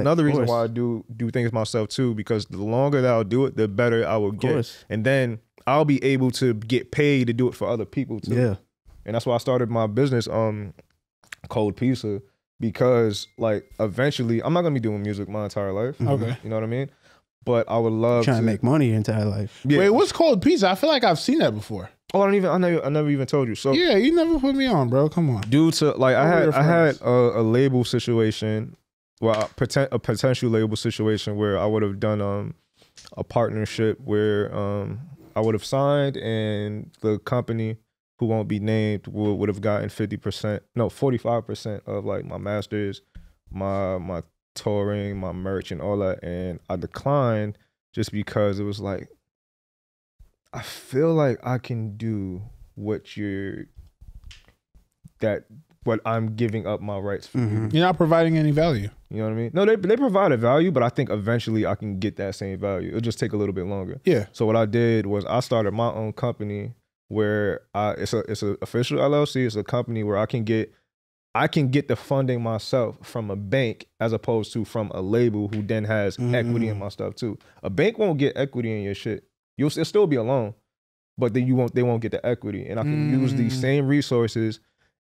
Another reason why I do do things myself too, because the longer that I'll do it, the better I will get. And then I'll be able to get paid to do it for other people too. Yeah. And that's why I started my business, um, Cold Pizza, because like eventually I'm not gonna be doing music my entire life. Mm-hmm. Okay. You know what I mean? But I would love trying to, to make money your entire life. Yeah. Wait, what's Cold Pizza? I feel like I've seen that before. Oh, I don't even. I never. I never even told you. So yeah, you never put me on, bro. Come on. Due to like, I had I had a, label situation well, a potential label situation where I would have done um, a partnership where um, I would have signed and the company who won't be named would, would have gotten 50%, no, 45% of like my masters, my my touring, my merch and all that and I declined just because it was like I feel like I can do what you're that but I'm giving up my rights for mm-hmm. you. You're not providing any value. You know what I mean? No, they they provide a value, but I think eventually I can get that same value. It'll just take a little bit longer. Yeah. So what I did was I started my own company where I it's a it's an official LLC. It's a company where I can get I can get the funding myself from a bank as opposed to from a label who then has mm-hmm. equity in mm. my stuff too. A bank won't get equity in your shit. You'll still be a loan, but then you won't they won't get the equity. And I can mm-hmm. use these mm. same resources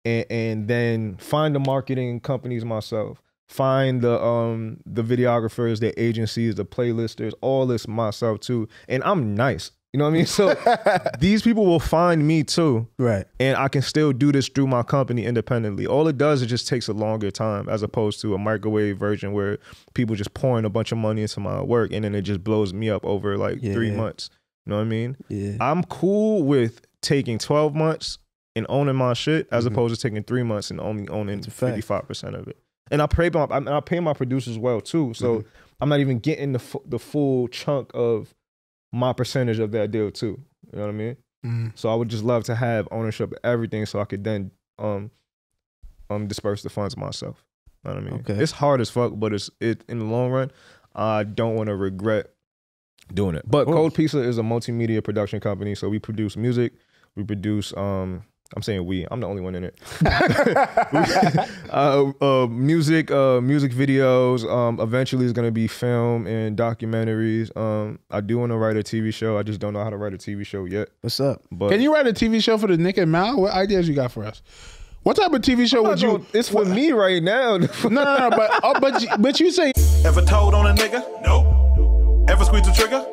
and, and then find the marketing companies myself find the um the videographers the agencies the playlisters all this myself too and i'm nice you know what i mean so these people will find me too right and i can still do this through my company independently all it does is just takes a longer time as opposed to a microwave version where people just pouring a bunch of money into my work and then it just blows me up over like yeah. three months you know what i mean yeah i'm cool with taking 12 months and owning my shit as mm-hmm. opposed to taking three months and only owning fifty five percent of it. And I pay my I, I pay my producers well too, so mm-hmm. I'm not even getting the f- the full chunk of my percentage of that deal too. You know what I mean? Mm-hmm. So I would just love to have ownership of everything, so I could then um um disperse the funds myself. You know what I mean? Okay. It's hard as fuck, but it's it in the long run. I don't want to regret doing it. But Cold Pizza is a multimedia production company, so we produce music, we produce um I'm saying we. I'm the only one in it. uh, uh, music, uh, music videos. Um, eventually, is going to be film and documentaries. Um, I do want to write a TV show. I just don't know how to write a TV show yet. What's up? But can you write a TV show for the Nick and Mal? What ideas you got for us? What type of TV show would you? it's for me right now. no, no, no. But oh, but you, but you say ever told on a nigga? No. Ever squeeze the trigger?